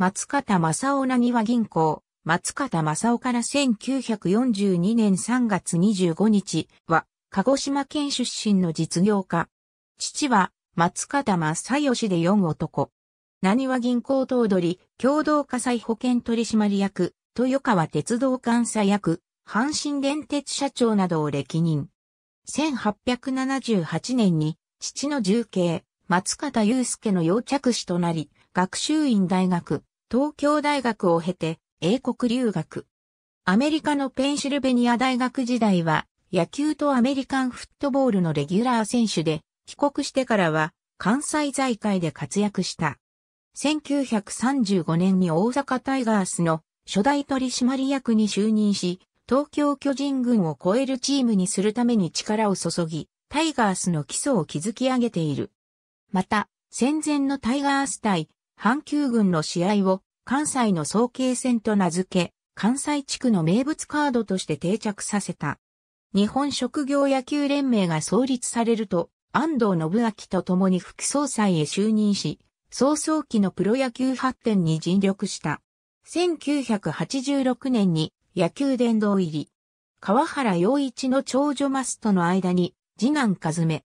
松方正夫なにわ銀行、松方正夫から1942年3月25日は、鹿児島県出身の実業家。父は、松方正義で4男。なにわ銀行頭取、共同火災保険取締役、豊川鉄道監査役、阪神電鉄社長などを歴任。1878年に、父の重慶、松方祐介の要着師となり、学習院大学、東京大学を経て英国留学。アメリカのペンシルベニア大学時代は野球とアメリカンフットボールのレギュラー選手で、帰国してからは関西財界で活躍した。1935年に大阪タイガースの初代取締役に就任し、東京巨人軍を超えるチームにするために力を注ぎ、タイガースの基礎を築き上げている。また、戦前のタイガース対阪急軍の試合を関西の総計戦と名付け、関西地区の名物カードとして定着させた。日本職業野球連盟が創立されると、安藤信明と共に副総裁へ就任し、早々期のプロ野球発展に尽力した。1986年に野球殿堂入り。川原洋一の長女マスとの間に、次男和め。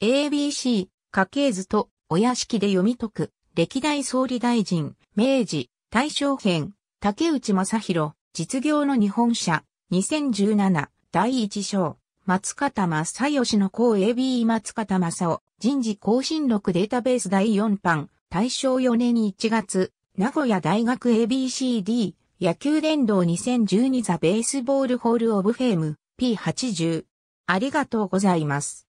ABC、家系図とお屋敷で読み解く歴代総理大臣、明治、大正編、竹内正宏、実業の日本社、2017、第一章、松方正義の公 AB 松方正夫、人事更新録データベース第4版、大正4年1月、名古屋大学 ABCD、野球連動2012ザベースボールホールオブフェーム P80。ありがとうございます。